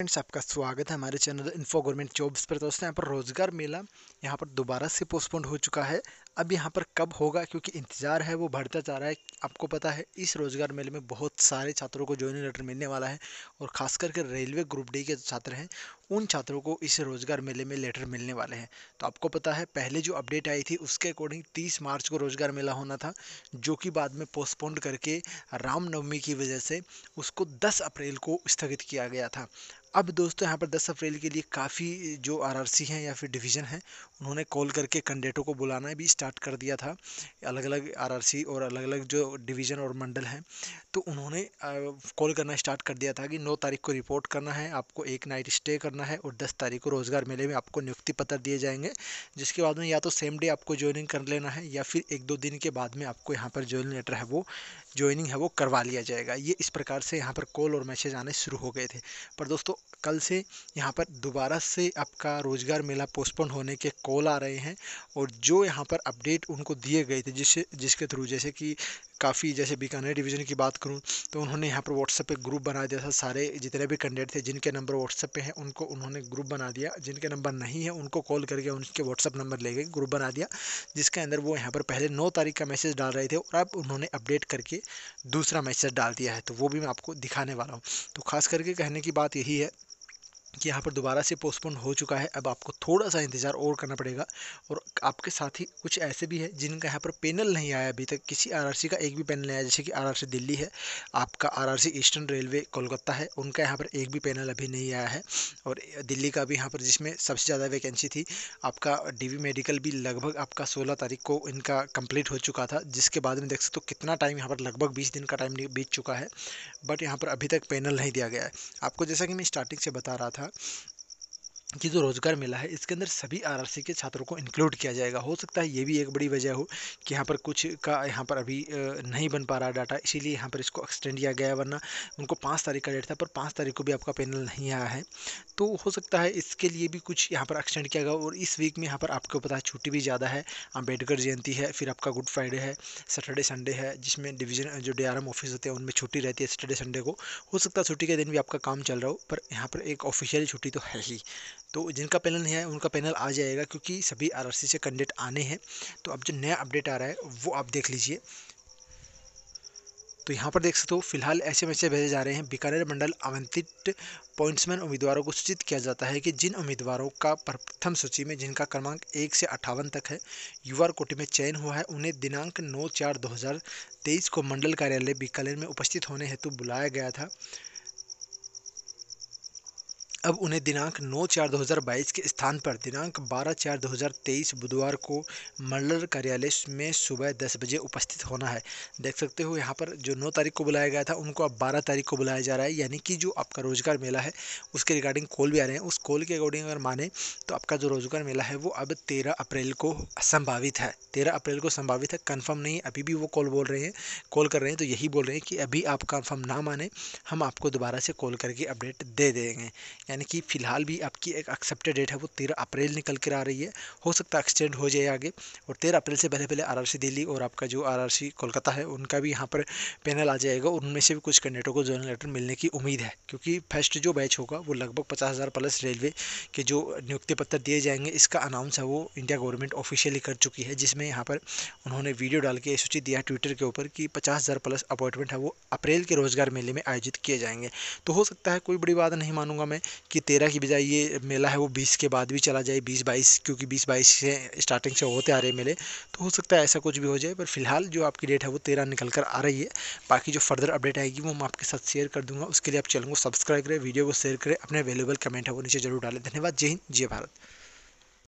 Friends आपका स्वागत है हमारे चैनल इन्फो गवर्नमेंट जॉब्स पर दोस्तों यहाँ पर रोजगार मेला यहाँ पर दोबारा से पोस्टपोन हो चुका है अब यहाँ पर कब होगा क्योंकि इंतज़ार है वो बढ़ता जा रहा है आपको पता है इस रोज़गार मेले में बहुत सारे छात्रों को ज्वाइनिंग लेटर मिलने वाला है और ख़ास करके रेलवे ग्रुप डी के छात्र हैं उन छात्रों को इस रोज़गार मेले में लेटर मिलने वाले हैं तो आपको पता है पहले जो अपडेट आई थी उसके अकॉर्डिंग तीस मार्च को रोज़गार मेला होना था जो कि बाद में पोस्टपोन करके रामनवमी की वजह से उसको दस अप्रैल को स्थगित किया गया था अब दोस्तों यहाँ पर 10 अप्रैल के लिए काफ़ी जो आरआरसी हैं या फिर डिवीज़न हैं उन्होंने कॉल करके कैंडिडेटों को बुलाना भी स्टार्ट स्टार्ट कर दिया था अलग अलग आरआरसी और अलग अलग जो डिवीज़न और मंडल हैं तो उन्होंने कॉल करना स्टार्ट कर दिया था कि नौ तारीख को रिपोर्ट करना है आपको एक नाइट स्टे करना है और दस तारीख को रोज़गार मेले में आपको नियुक्ति पत्र दिए जाएंगे जिसके बाद में या तो सेम डे आपको ज्वाइनिंग कर लेना है या फिर एक दो दिन के बाद में आपको यहाँ पर ज्वाइनिंग लेटर है वो ज्वाइनिंग है वो करवा लिया जाएगा ये इस प्रकार से यहाँ पर कॉल और मैसेज आने शुरू हो गए थे पर दोस्तों कल से यहाँ पर दोबारा से आपका रोज़गार मेला पोस्टपोन होने के कॉल आ रहे हैं और जो यहाँ पर अपडेट उनको दिए गए थे जिससे जिसके थ्रू जैसे कि काफ़ी जैसे बीकानेर डिवीज़न की बात करूँ तो उन्होंने यहाँ पर व्हाट्सएप पे ग्रुप बना दिया था सारे जितने भी कैंडिडेट थे जिनके नंबर व्हाट्सएप पे हैं उनको उन्होंने ग्रुप बना दिया जिनके नंबर नहीं है उनको कॉल करके उनके व्हाट्सएप नंबर ले गए ग्रुप बना दिया जिसके अंदर वो यहाँ पर पहले नौ तारीख का मैसेज डाल रहे थे और अब उन्होंने अपडेट करके दूसरा मैसेज डाल दिया है तो वो भी मैं आपको दिखाने वाला हूँ तो खास करके कहने की बात यही है कि यहाँ पर दोबारा से पोस्टपोन हो चुका है अब आपको थोड़ा सा इंतज़ार और करना पड़ेगा और आपके साथ ही कुछ ऐसे भी हैं जिनका यहाँ पर पैनल नहीं आया अभी तक किसी आरआरसी का एक भी पैनल नहीं आया जैसे कि आरआरसी दिल्ली है आपका आरआरसी ईस्टर्न रेलवे कोलकाता है उनका यहाँ पर एक भी पैनल अभी नहीं आया है और दिल्ली का भी यहाँ पर जिसमें सबसे ज़्यादा वैकेंसी थी आपका डी मेडिकल भी लगभग आपका सोलह तारीख को इनका कम्प्लीट हो चुका था जिसके बाद में देख सकते हो कितना टाइम यहाँ पर लगभग बीस दिन का टाइम बीत चुका है बट यहाँ पर अभी तक पैनल नहीं दिया गया है आपको जैसा कि मैं स्टार्टिंग से बता रहा था it. कि जो रोज़गार मिला है इसके अंदर सभी आरआरसी के छात्रों को इंक्लूड किया जाएगा हो सकता है ये भी एक बड़ी वजह हो कि यहाँ पर कुछ का यहाँ पर अभी नहीं बन पा रहा डाटा इसीलिए यहाँ पर इसको एक्सटेंड किया गया वरना उनको पाँच तारीख का डेट था पर पाँच तारीख को भी आपका पैनल नहीं आया है तो हो सकता है इसके लिए भी कुछ यहाँ पर एक्सटेंड किया गया और इस वीक में यहाँ पर आपको पता है छुट्टी भी ज़्यादा है अम्बेडकर जयंती है फिर आपका गुड फ्राइडे है सैटरडे संडे है जिसमें डिवीजन जो डी ऑफिस होते हैं उनमें छुट्टी रहती है सैटरडे संडे को हो सकता है छुट्टी के दिन भी आपका काम चल रहा हो पर यहाँ पर एक ऑफिशियल छुट्टी तो है ही तो जिनका पैनल है उनका पैनल आ जाएगा क्योंकि सभी आर से कैंडिडेट आने हैं तो अब जो नया अपडेट आ रहा है वो आप देख लीजिए तो यहाँ पर देख सकते हो फिलहाल ऐसे मैसेज भेजे जा रहे हैं बीकानेर मंडल आवंटित पॉइंट्समैन उम्मीदवारों को सूचित किया जाता है कि जिन उम्मीदवारों का प्रथम सूची में जिनका क्रमांक एक से अट्ठावन तक है युवा कोटि में चयन हुआ है उन्हें दिनांक नौ चार दो हज़ार तेईस को मंडल कार्यालय बीकानेर में उपस्थित होने हेतु बुलाया गया था अब उन्हें दिनांक 9 चार 2022 के स्थान पर दिनांक 12 चार 2023 बुधवार को मंडल कार्यालय में सुबह 10 बजे उपस्थित होना है देख सकते हो यहाँ पर जो 9 तारीख को बुलाया गया था उनको अब 12 तारीख को बुलाया जा रहा है यानी कि जो आपका रोजगार मेला है उसके रिगार्डिंग कॉल भी आ रहे हैं उस कॉल के अकॉर्डिंग अगर माने तो आपका जो रोजगार मेला है वो अब तेरह अप्रैल को संभावित है तेरह अप्रैल को संभावित है कन्फर्म नहीं अभी भी वो कॉल बोल रहे हैं कॉल कर रहे हैं तो यही बोल रहे हैं कि अभी आप कन्फर्म ना माने हम आपको दोबारा से कॉल करके अपडेट दे देंगे यानी कि फ़िलहाल भी आपकी एक एक्सेप्टेड डेट है वो तेरह अप्रैल निकल कर आ रही है हो सकता है एक्सटेंड हो जाए आगे और तेरह अप्रैल से पहले पहले आर दिल्ली और आपका जो आर कोलकाता है उनका भी यहाँ पर पैनल आ जाएगा उनमें से भी कुछ कैंडिडेटों को ज्वाइनिंग लेटर मिलने की उम्मीद है क्योंकि फर्स्ट जो बैच होगा वो लगभग पचास हज़ार प्लस रेलवे के जो नियुक्ति पत्र दिए जाएंगे इसका अनाउंस है वो इंडिया गवर्नमेंट ऑफिशियली कर चुकी है जिसमें यहाँ पर उन्होंने वीडियो डाल के सूचित दिया ट्विटर के ऊपर कि पचास हज़ार प्लस अपॉइंटमेंट है वो अप्रैल के रोजगार मेले में आयोजित किए जाएंगे तो हो सकता है कोई बड़ी बात नहीं मानूंगा मैं कि तेरह की बजाय ये मेला है वो बीस के बाद भी चला जाए बीस बाईस क्योंकि बीस बाईस से स्टार्टिंग से होते आ रहे मेले तो हो सकता है ऐसा कुछ भी हो जाए पर फिलहाल जो आपकी डेट है वो तेरह निकल कर आ रही है बाकी जो फर्दर अपडेट आएगी वो मैं आपके साथ शेयर कर दूंगा उसके लिए आप चैनल को सब्सक्राइब करें वीडियो को शेयर करें अपने अवेलेबल कमेंट है वो नीचे जरूर डालें धन्यवाद जय हिंद जय भारत